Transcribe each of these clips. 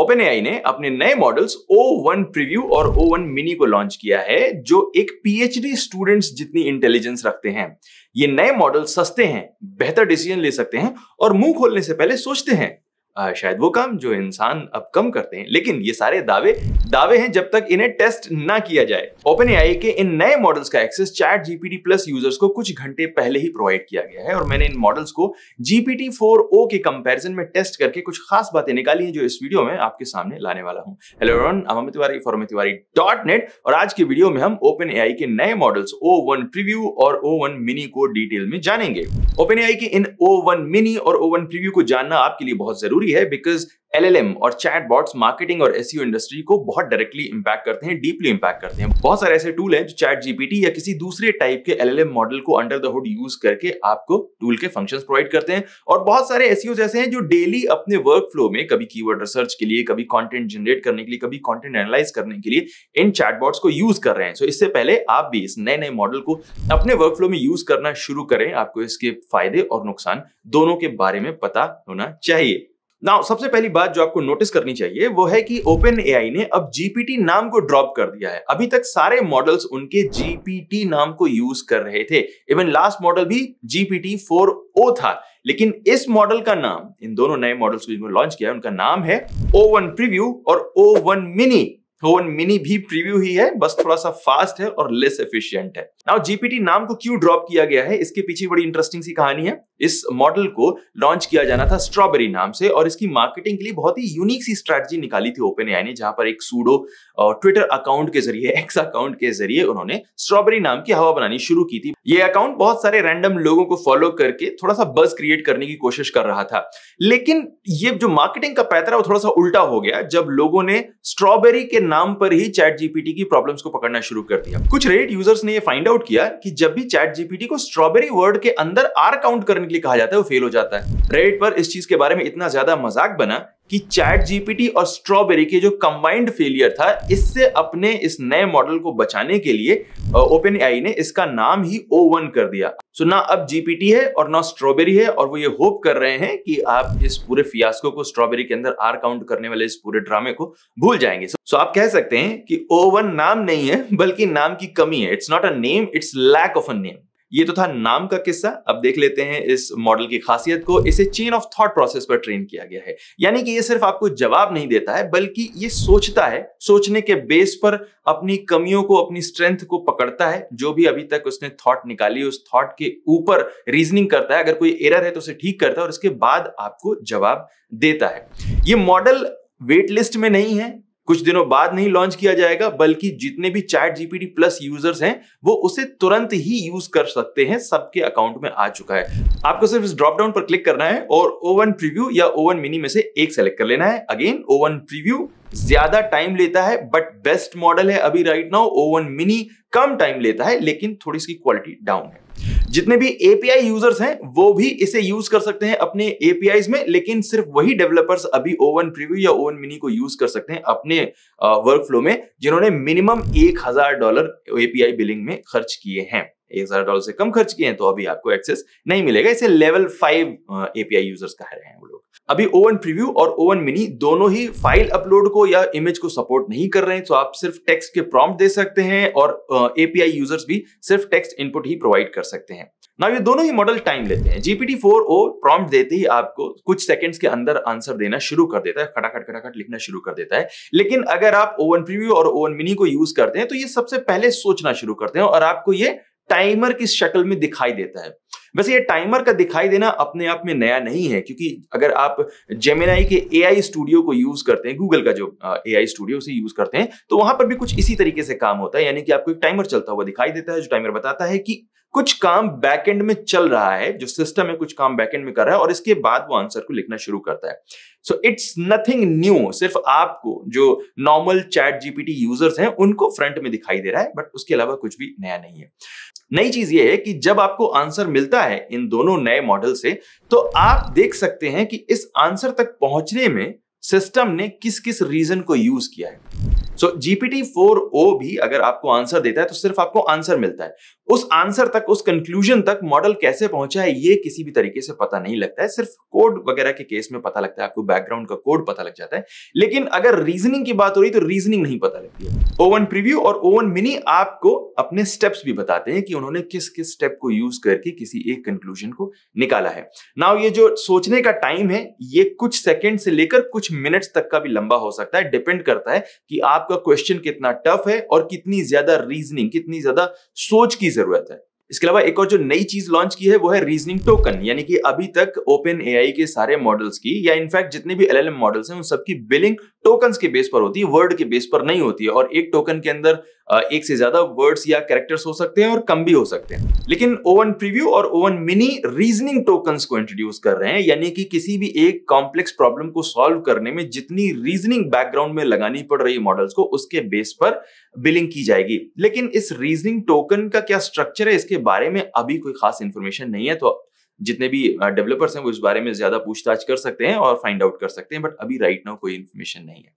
open AI ने अपने नए मॉडल्स ओ वन प्रीव्यू और ओ वन मिनी को लॉन्च किया है जो एक पीएचडी स्टूडेंट्स जितनी इंटेलिजेंस रखते हैं ये नए मॉडल सस्ते हैं बेहतर डिसीजन ले सकते हैं और मुंह खोलने से पहले सोचते हैं शायद वो काम जो इंसान अब कम करते हैं लेकिन ये सारे दावे दावे हैं जब तक इन्हें टेस्ट ना किया जाए ओपन आई के इन नए मॉडल्स का access chat GPT plus users को कुछ घंटे पहले ही प्रोवाइड किया गया है और मैंने इन मॉडल्स को जीपीटी फोर ओ के कंपैरिजन में टेस्ट करके कुछ खास बातें निकाली है जो इस वीडियो में आपके सामने लाने वाला हूँ hello everyone Amit Tiwari for Tiwari dot net और आज की वीडियो में हम ओपन ए के नए मॉडल्स ओ वन प्रीव्यू और ओ वन मिनी को डिटेल में जानेंगे ओपन ए के इन ओ वन मिनी और ओ वन प्रीव्यू को जानना आपके लिए बहुत जरूरी जरूरी है बिकॉज एलएलएम और चैट बॉट्स मार्केटिंग और एसईओ इंडस्ट्री e को बहुत डायरेक्टली इंपैक्ट करते हैं डीपली इंपैक्ट करते हैं बहुत सारे ऐसे टूल हैं जो चैट जीपीटी या किसी दूसरे टाइप के एलएलएम मॉडल को अंडर द हुड यूज करके आपको टूल के फंक्शंस प्रोवाइड करते हैं और बहुत सारे एसईओ e ऐसे हैं जो डेली अपने वर्क फ्लो में कभी कीवर्ड रिसर्च के लिए कभी कॉन्टेंट जनरेट करने के लिए कभी कॉन्टेंट एनालाइज करने के लिए इन चैटबॉट्स को यूज कर रहे हैं सो so इससे पहले आप भी इस नए नए मॉडल को अपने वर्क फ्लो में यूज करना शुरू करें आपको इसके फायदे और नुकसान दोनों के बारे में पता होना चाहिए नाउ सबसे पहली बात जो आपको नोटिस करनी चाहिए वो है कि ओपन ए ने अब जीपीटी नाम को ड्रॉप कर दिया है अभी तक सारे मॉडल्स उनके जीपीटी नाम को यूज कर रहे थे इवन लास्ट मॉडल भी जीपीटी फोर ओ था लेकिन इस मॉडल का नाम इन दोनों नए मॉडल्स को जिन्होंने लॉन्च किया है उनका नाम है ओ वन प्रीव्यू और O one mini O one mini भी प्रीव्यू ही है बस थोड़ा सा फास्ट है और लेस एफिशियंट है नाउ जीपीटी नाम को क्यों ड्रॉप किया गया है इसके पीछे बड़ी इंटरेस्टिंग सी कहानी है इस मॉडल को लॉन्च किया जाना था स्ट्रॉबेरी नाम से और इसकी मार्केटिंग के लिए बहुत ही यूनिक सी स्ट्रेटजी निकाली थी ओपन एआई ने जहां पर एक सूडो ट्विटर अकाउंट के जरिए एक्स अकाउंट के जरिए उन्होंने स्ट्रॉबेरी नाम की हवा बनानी शुरू की थी ये अकाउंट बहुत सारे रैंडम लोगों को फॉलो करके थोड़ा सा बज क्रिएट करने की कोशिश कर रहा था लेकिन ये जो मार्केटिंग का पैतरा वो थोड़ा सा उल्टा हो गया जब लोगों ने स्ट्रॉबेरी के नाम पर ही चैट जीपीटी की प्रॉब्लम्स को पकड़ना शुरू कर दिया कुछ रेडिट यूजर्स ने ये फाइंड आउट आउट किया कि जब भी चैट जीपीटी को स्ट्रॉबेरी वर्ड के अंदर आर काउंट करने के लिए कहा जाता है वो फेल हो जाता है रेडिट पर इस चीज के बारे में इतना ज्यादा मजाक बना कि चैट जीपीटी और स्ट्रॉबेरी के जो कंबाइंड फेलियर था इससे अपने इस नए मॉडल को बचाने के लिए ओपन आई ने इसका नाम ही ओ वन कर दिया सो so, ना अब जीपीटी है और ना स्ट्रॉबेरी है और वो ये होप कर रहे हैं कि आप इस पूरे फियास्को को स्ट्रॉबेरी के अंदर आर काउंट करने वाले इस पूरे ड्रामे को भूल जाएंगे सो so, आप कह सकते हैं कि ओ वन नाम नहीं है बल्कि नाम की कमी है it's not a name it's lack of a name ये तो था नाम का किस्सा अब देख लेते हैं इस मॉडल की खासियत को इसे चेन ऑफ थॉट प्रोसेस पर ट्रेन किया गया है यानी कि ये सिर्फ आपको जवाब नहीं देता है बल्कि ये सोचता है सोचने के बेस पर अपनी कमियों को अपनी स्ट्रेंथ को पकड़ता है जो भी अभी तक उसने थॉट निकाली उस थॉट के ऊपर रीजनिंग करता है अगर कोई एरर है तो उसे ठीक करता है और इसके बाद आपको जवाब देता है ये मॉडल वेट लिस्ट में नहीं है कुछ दिनों बाद नहीं लॉन्च किया जाएगा बल्कि जितने भी चैट जीपीटी प्लस यूजर्स हैं वो उसे तुरंत ही यूज कर सकते हैं सबके अकाउंट में आ चुका है आपको सिर्फ इस ड्रॉप डाउन पर क्लिक करना है और ओवन प्रीव्यू या ओवन मिनी में से एक सेलेक्ट कर लेना है अगेन ओवन प्रीव्यू ज्यादा टाइम लेता है बट बेस्ट मॉडल है अभी राइट नाउ ओवन मिनी कम टाइम लेता है लेकिन थोड़ी सी क्वालिटी डाउन है जितने भी एपीआई यूजर्स हैं वो भी इसे यूज कर सकते हैं अपने एपीआई में लेकिन सिर्फ वही डेवलपर्स अभी ओवन प्रीव्यू या ओवन मिनी को यूज कर सकते हैं अपने वर्क फ्लो में जिन्होंने मिनिमम एक हजार डॉलर एपीआई बिलिंग में खर्च किए हैं एक हजार डॉलर से कम खर्च किए हैं तो अभी आपको एक्सेस नहीं मिलेगा इसे लेवल फाइव एपीआई यूजर्स कह रहे हैं वो लोग अभी ओवन प्रीव्यू और ओवन मिनी दोनों ही फाइल अपलोड को या इमेज को सपोर्ट नहीं कर रहे हैं तो आप सिर्फ टेक्स्ट के प्रॉम्प्ट दे सकते हैं और एपीआई यूजर्स भी सिर्फ टेक्स्ट इनपुट ही प्रोवाइड कर सकते हैं ना ये दोनों ही मॉडल टाइम लेते हैं जीपीटी फोर ओ प्रॉम्प्ट देते ही आपको कुछ सेकंड्स के अंदर आंसर देना शुरू कर देता है खटाखट खटाखट लिखना शुरू कर देता है लेकिन अगर आप ओवन प्रीव्यू और ओवन मिनी को यूज करते हैं तो ये सबसे पहले सोचना शुरू करते हैं और आपको ये टाइमर की शक्ल में दिखाई देता है वैसे ये टाइमर का दिखाई देना अपने आप में नया नहीं है क्योंकि अगर आप जेमेनाई के ए स्टूडियो को यूज करते हैं गूगल का जो ए स्टूडियो उसे यूज करते हैं तो वहां पर भी कुछ इसी तरीके से काम होता है यानी कि आपको एक टाइमर चलता हुआ दिखाई देता है जो टाइमर बताता है कि कुछ काम बैकएंड में चल रहा है जो सिस्टम है कुछ काम बैकएंड में कर रहा है और इसके बाद वो आंसर को लिखना शुरू करता है सो इट्स नथिंग न्यू सिर्फ आपको जो नॉर्मल चैट जीपीटी यूजर्स हैं उनको फ्रंट में दिखाई दे रहा है बट उसके अलावा कुछ भी नया नहीं है नई चीज ये है कि जब आपको आंसर मिलता है इन दोनों नए मॉडल से तो आप देख सकते हैं कि इस आंसर तक पहुंचने में सिस्टम ने किस किस रीजन को यूज किया है सो जीपीटी फोर ओ भी अगर आपको आंसर देता है तो सिर्फ आपको आंसर मिलता है उस आंसर तक उस कंक्लूजन तक मॉडल कैसे पहुंचा है ये किसी भी तरीके से पता नहीं लगता है सिर्फ कोड वगैरह के केस में पता लगता है आपको बैकग्राउंड का कोड पता लग जाता है लेकिन अगर रीजनिंग की बात हो रही तो रीजनिंग नहीं पता लगती है ओवन प्रीव्यू और ओवन मिनी आपको अपने स्टेप्स भी बताते हैं कि उन्होंने किस किस स्टेप को यूज करके किसी एक कंक्लूजन को निकाला है नाउ ये जो सोचने का टाइम है ये कुछ सेकेंड से लेकर कुछ कुछ मिनट्स तक का भी लंबा हो सकता है डिपेंड करता है कि आपका क्वेश्चन कितना टफ है और कितनी ज्यादा रीजनिंग कितनी ज्यादा सोच की जरूरत है इसके अलावा एक और जो नई चीज लॉन्च की है वो है रीजनिंग टोकन यानी कि अभी तक ओपन एआई के सारे मॉडल्स की या इनफैक्ट जितने भी एलएलएम मॉडल्स हैं उन सबकी बिलिंग टोकन के बेस पर होती है वर्ड के बेस पर नहीं होती है और एक टोकन के अंदर एक से ज्यादा वर्ड्स या कैरेक्टर्स हो सकते हैं और कम भी हो सकते हैं लेकिन ओवन प्रीव्यू और ओवन मिनी रीजनिंग टोकन को इंट्रोड्यूस कर रहे हैं यानी कि किसी भी एक कॉम्प्लेक्स प्रॉब्लम को सॉल्व करने में जितनी रीजनिंग बैकग्राउंड में लगानी पड़ रही मॉडल्स को उसके बेस पर बिलिंग की जाएगी लेकिन इस रीजनिंग टोकन का क्या स्ट्रक्चर है इसके बारे में अभी कोई खास इंफॉर्मेशन नहीं है तो जितने भी डेवलपर्स हैं वो इस बारे में ज्यादा पूछताछ कर सकते हैं और फाइंड आउट कर सकते हैं बट अभी राइट नाउ कोई इन्फॉर्मेशन नहीं है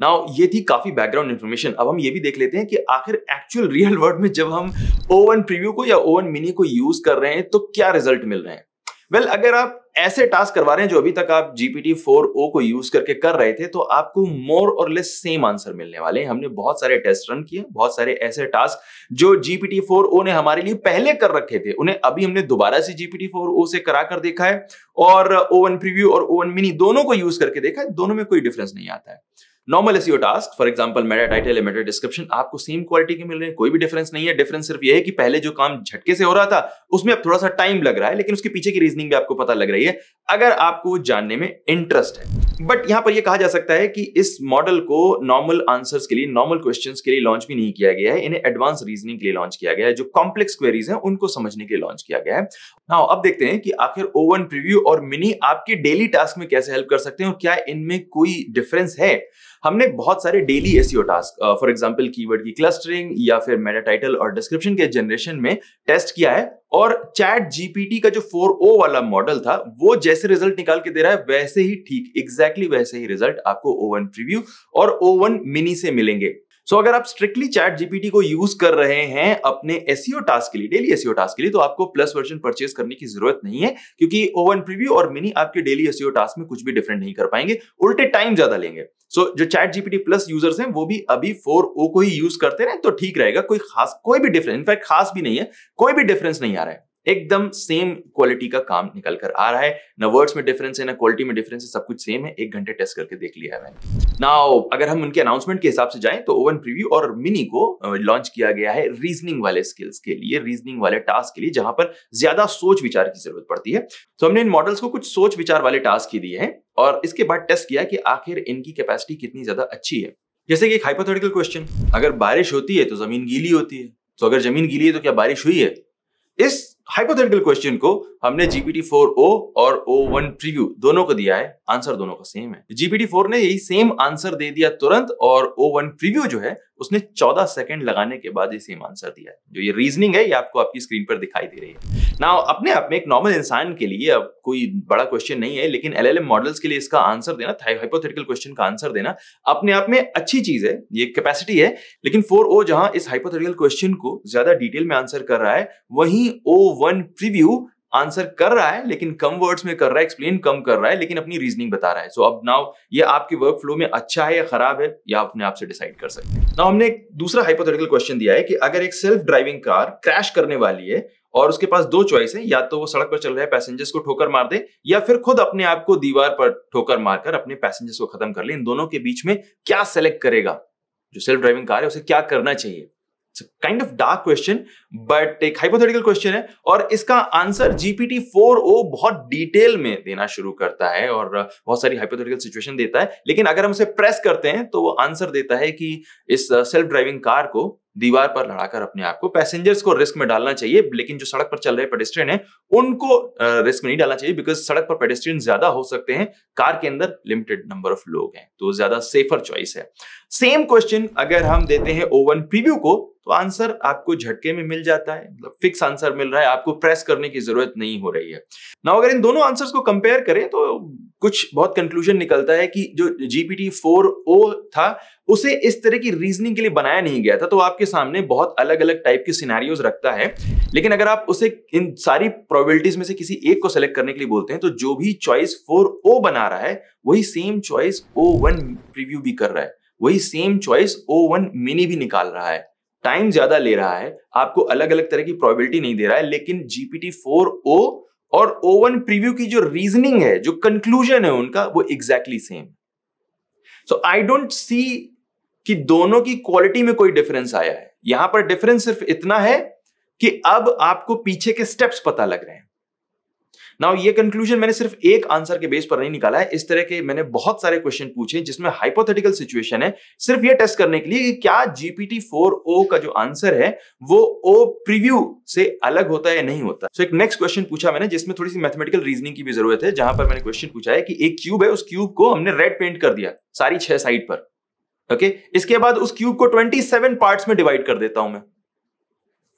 नाउ ये थी काफी बैकग्राउंड इन्फॉर्मेशन अब हम ये भी देख लेते हैं कि आखिर एक्चुअल रियल वर्ल्ड में जब हम ओवन प्रीव्यू को या ओवन मिनी को यूज कर रहे हैं तो क्या रिजल्ट मिल रहे हैं वेल well, अगर आप ऐसे टास्क करवा रहे हैं जो अभी तक आप GPT 4o को यूज करके कर रहे थे तो आपको मोर और लेस सेम आंसर मिलने वाले हैं हमने बहुत सारे टेस्ट रन किए बहुत सारे ऐसे टास्क जो जीपीटी फोर ओ ने हमारे लिए पहले कर रखे थे उन्हें अभी हमने दोबारा से GPT फोर ओ से करा कर देखा है और ओवन प्रीव्यू और ओवन मिनी दोनों को यूज करके देखा है दोनों में कोई डिफरेंस नहीं आता है normal s task for example meta title meta description आपको सेम क्वालिटी के मिल रहे हैं कोई भी डिफरेंस नहीं है डिफरेंस सिर्फ ये है कि पहले जो काम झटके से हो रहा था उसमें अब थोड़ा सा टाइम लग रहा है लेकिन उसके पीछे की रीजनिंग भी आपको पता लग रही है अगर आपको जानने में इंटरेस्ट है बट यहां पर यह कहा जा सकता है कि इस मॉडल को नॉर्मल आंसर के लिए नॉर्मल क्वेश्चन के लिए लॉन्च भी नहीं किया गया है इन्हें एडवांस रीजनिंग के लिए लॉन्च किया गया है जो कॉम्प्लेक्स क्वेरीज है उनको समझने के लिए लॉन्च किया गया है ना हाँ, अब देखते हैं कि आखिर ओवन प्रीव्यू और मिनी आपके डेली टास्क में कैसे हेल्प कर सकते हैं और क्या इनमें कोई डिफरेंस है हमने बहुत सारे daily SEO task for example keyword की क्लस्टरिंग या फिर मेटा टाइटल और डिस्क्रिप्शन के जनरेशन में टेस्ट किया है और चैट जीपीटी का जो 4O वाला मॉडल था वो जैसे रिजल्ट निकाल के दे रहा है वैसे ही ठीक एग्जैक्टली exactly वैसे ही रिजल्ट आपको ओवन प्रीव्यू और ओवन मिनी से मिलेंगे सो so, अगर आप स्ट्रिक्टली चैट जीपीटी को यूज कर रहे हैं अपने एसईओ टास्क e के लिए डेली एसईओ टास्क के लिए तो आपको प्लस वर्जन परचेज करने की जरूरत नहीं है क्योंकि ओवन प्रीव्यू और मिनी आपके डेली एसईओ टास्क में कुछ भी डिफरेंट नहीं कर पाएंगे उल्टे टाइम ज्यादा लेंगे सो so, जो चैट जीपीटी प्लस यूजर्स हैं वो भी अभी फोर ओ को ही यूज करते रहे तो ठीक रहेगा कोई खास कोई भी डिफरेंस इनफैक्ट खास भी नहीं है कोई भी डिफरेंस नहीं आ रहा है एकदम सेम क्वालिटी का काम निकल कर आ रहा है ना वर्ड्स में डिफरेंस है ना क्वालिटी में डिफरेंस है सब कुछ सेम है एक घंटे टेस्ट करके देख लिया है मैंने नाउ अगर हम उनके अनाउंसमेंट के हिसाब से जाएं तो ओवन प्रीव्यू और मिनी को लॉन्च किया गया है रीजनिंग वाले स्किल्स के लिए रीजनिंग वाले टास्क के लिए जहां पर ज्यादा सोच विचार की जरूरत पड़ती है तो हमने इन मॉडल्स को कुछ सोच विचार वाले टास्क ही दिए हैं और इसके बाद टेस्ट किया कि आखिर इनकी कैपेसिटी कितनी ज्यादा अच्छी है जैसे कि एक हाइपोथेटिकल क्वेश्चन अगर बारिश होती है तो जमीन गीली होती है तो अगर जमीन गीली है तो क्या बारिश हुई है इस हाइपोथेटिकल क्वेश्चन को हमने जीपीटी फोर ओ और ओ वन प्रीव्यू दोनों को दिया है आंसर दोनों का सेम है जीपीटी फोर ने यही सेम आंसर दे दिया तुरंत और ओ वन प्रीव्यू जो है उसने चौदह सेकेंड लगाने के बाद ये सेम आंसर दिया जो ये रीजनिंग है ये आपको आपकी स्क्रीन पर दिखाई दे रही है ना अपने आप में एक नॉर्मल इंसान के लिए अब कोई बड़ा क्वेश्चन नहीं है लेकिन एल मॉडल्स के लिए इसका आंसर देना हाइपोथेटिकल क्वेश्चन का आंसर देना अपने आप में अच्छी चीज है ये कैपेसिटी है लेकिन फोर ओ जहां इस हाइपोथेटिकल क्वेश्चन को ज्यादा डिटेल में आंसर कर रहा है वहीं ओ वन प्रिव्यू आंसर कर रहा है लेकिन कम वर्ड्स में कर रहा है एक्सप्लेन कम कर रहा है लेकिन अपनी रीजनिंग बता रहा है सो so, अब नाउ ये आपके वर्क फ्लो में अच्छा है या खराब है या अपने आप से डिसाइड कर सकते हैं नाउ हमने एक दूसरा हाइपोथेटिकल क्वेश्चन दिया है कि अगर एक सेल्फ ड्राइविंग कार क्रैश करने वाली है और उसके पास दो चॉइस है या तो वो सड़क पर चल रहे पैसेंजर्स को ठोकर मार दे या फिर खुद अपने आप को दीवार पर ठोकर मारकर अपने पैसेंजर्स को खत्म कर ले इन दोनों के बीच में क्या सेलेक्ट करेगा जो सेल्फ ड्राइविंग कार है उसे क्या करना चाहिए kind of dark question but एक हाइपोथेटिकल क्वेश्चन है और इसका आंसर जीपीटी फोर ओ बहुत डिटेल में देना शुरू करता है और बहुत सारी हाइपोथेटिकल सिचुएशन देता है लेकिन अगर हम उसे प्रेस करते हैं तो वो आंसर देता है कि इस सेल्फ ड्राइविंग कार को दीवार पर लड़ाकर अपने आप को पैसेंजर्स को रिस्क में डालना चाहिए लेकिन जो सड़क पर चल रहे पेडेस्ट्रियन है उनको रिस्क में नहीं डालना चाहिए बिकॉज सड़क पर पेडेस्ट्रियन ज्यादा हो सकते हैं कार के अंदर लिमिटेड नंबर ऑफ लोग हैं तो ज्यादा सेफर चॉइस है सेम क्वेश्चन अगर हम देते हैं ओवन प्रीव्यू को तो आंसर आपको झटके में मिल जाता है मतलब फिक्स आंसर मिल रहा है आपको प्रेस करने की जरूरत नहीं हो रही है ना अगर इन दोनों आंसर्स को कंपेयर करें तो कुछ बहुत कंक्लूजन निकलता है कि जो जीपीटी फोर ओ था उसे इस तरह की रीजनिंग के लिए बनाया नहीं गया था तो आपके सामने बहुत अलग अलग टाइप के सिनारियोज रखता है लेकिन अगर आप उसे इन सारी प्रोबेबिलिटीज में से किसी एक को सेलेक्ट करने के लिए बोलते हैं तो जो भी चॉइस फोर ओ बना रहा है वही same choice o one preview भी कर रहा है वही same choice o one mini भी निकाल रहा है टाइम ज्यादा ले रहा है आपको अलग अलग तरह की प्रोबेबिलिटी नहीं दे रहा है लेकिन जीपीटी फोर ओ और ओ वन प्रीव्यू की जो रीजनिंग है जो कंक्लूजन है उनका वो exactly exactly same so I don't see कि दोनों की क्वालिटी में कोई डिफरेंस आया है यहां पर डिफरेंस सिर्फ इतना है कि अब आपको पीछे के स्टेप्स पता लग रहे हैं नाउ ये कंक्लूजन मैंने सिर्फ एक आंसर के बेस पर नहीं निकाला है इस तरह के मैंने बहुत सारे क्वेश्चन पूछे जिसमें हाइपोथेटिकल सिचुएशन है सिर्फ ये टेस्ट करने के लिए कि क्या जीपीटी फोर ओ का जो आंसर है वो ओ प्रीव्यू से अलग होता है या नहीं होता सो so, एक नेक्स्ट क्वेश्चन पूछा मैंने जिसमें थोड़ी सी मैथमेटिकल रीजनिंग की भी जरूरत है जहां पर मैंने क्वेश्चन पूछा है कि एक क्यूब है उस क्यूब को हमने रेड पेंट कर दिया सारी छह साइड पर ओके इसके बाद उस क्यूब को 27 पार्ट्स में डिवाइड कर देता हूं मैं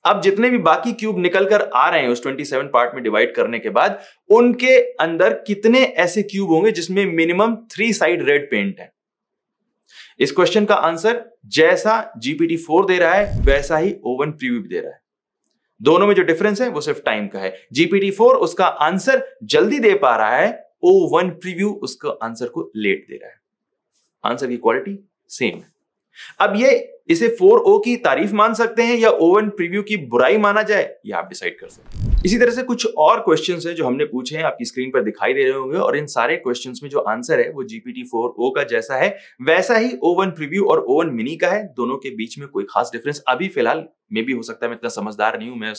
अब जितने भी बाकी क्यूब निकल कर आ रहे हैं उस 27 पार्ट में डिवाइड करने के बाद उनके अंदर कितने ऐसे क्यूब होंगे जिसमें minimum three side red paint है इस क्वेश्चन का आंसर जैसा जीपीटी फोर दे रहा है वैसा ही ओवन प्रीव्यू भी दे रहा है दोनों में जो डिफरेंस है वो सिर्फ टाइम का है जीपीटी फोर उसका आंसर जल्दी दे पा रहा है ओ वन प्रीव्यू उसका आंसर को लेट दे रहा है आंसर की क्वालिटी सेम अब ये इसे 4O की तारीफ मान सकते हैं या ओवन प्रीव्यू की बुराई माना जाए ये आप डिसाइड कर सकते हैं इसी तरह से कुछ और क्वेश्चंस हैं जो हमने पूछे हैं आपकी स्क्रीन पर दिखाई दे रहे होंगे और इन सारे क्वेश्चंस में जो आंसर है वो जीपीटी फोर ओ का जैसा है वैसा ही ओवन प्रीव्यू और ओवन मिनी का है दोनों के बीच में कोई खास डिफरेंस अभी फिलहाल मे भी हो सकता है मैं इतना समझदार नहीं हूं मैं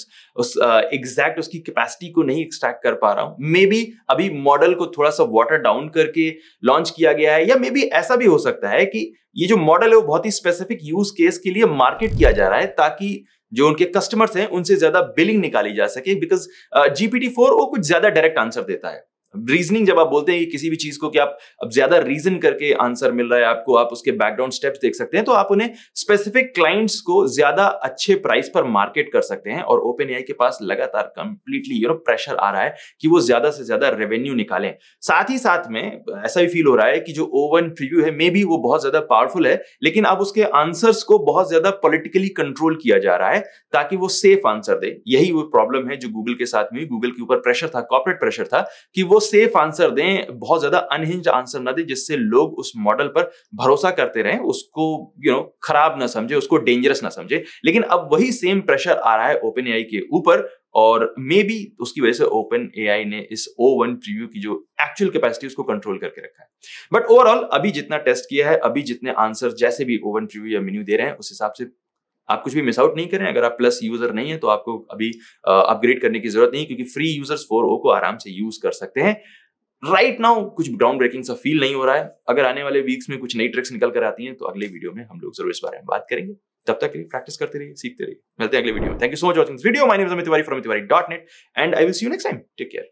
उस एग्जैक्ट उसकी कैपेसिटी को नहीं एक्सट्रैक्ट कर पा रहा हूं मे बी अभी मॉडल को थोड़ा सा वाटर डाउन करके लॉन्च किया गया है या मे बी ऐसा भी हो सकता है कि ये जो मॉडल है वो बहुत ही स्पेसिफिक यूज केस के लिए मार्केट किया जा रहा है ताकि जो उनके कस्टमर्स हैं उनसे ज्यादा बिलिंग निकाली जा सके बिकॉज जीपीटी फोर वो कुछ ज्यादा डायरेक्ट आंसर देता है रीजनिंग जब आप बोलते हैं कि किसी भी चीज को कि आप अब ज्यादा रीजन करके आंसर मिल रहा है आपको आप उसके बैकग्राउंड स्टेप्स देख सकते हैं तो आप उन्हें स्पेसिफिक क्लाइंट्स को ज्यादा अच्छे प्राइस पर मार्केट कर सकते हैं और ओपन एआई के पास लगातार कंप्लीटली यू नो प्रेशर आ रहा है कि वो ज्यादा से ज्यादा रेवेन्यू निकालें साथ ही साथ में ऐसा भी फील हो रहा है कि जो ओवन प्रीव्यू है मे बी वो बहुत ज्यादा पावरफुल है लेकिन अब उसके आंसर्स को बहुत ज्यादा पॉलिटिकली कंट्रोल किया जा रहा है ताकि वो सेफ आंसर दे यही वो प्रॉब्लम है जो गूगल के साथ में गूगल के ऊपर प्रेशर था कॉर्पोरेट प्रेशर था कि वो सेफ आंसर दें बहुत ज्यादा अनहिंज आंसर ना दें जिससे लोग उस मॉडल पर भरोसा करते रहें उसको यू you नो know, खराब ना समझे उसको डेंजरस ना समझे लेकिन अब वही सेम प्रेशर आ रहा है ओपन एआई के ऊपर और मे बी उसकी वजह से ओपन एआई ने इस ओ वन प्रीव्यू की जो एक्चुअल कैपेसिटी उसको कंट्रोल करके रखा है बट ओवरऑल अभी जितना टेस्ट किया है अभी जितने आंसर जैसे भी ओवन प्रीव्यू या मेन्यू दे रहे हैं उस हिसाब से आप कुछ भी मिस आउट नहीं करें अगर आप प्लस यूजर नहीं है तो आपको अभी अपग्रेड करने की जरूरत नहीं क्योंकि फ्री यूजर्स फोर ओ को आराम से यूज कर सकते हैं राइट right नाउ कुछ ग्राउंड ब्रेकिंग सा फील नहीं हो रहा है अगर आने वाले वीक्स में कुछ नई ट्रिक्स निकल कर आती हैं तो अगले वीडियो में हम लोग जरूर इस बारे में बात करेंगे तब तक के लिए प्रैक्टिस करते रहिए सीखते रहिए मिलते हैं अगले वीडियो में thank you so much watching video my dot net and I will see you next time take care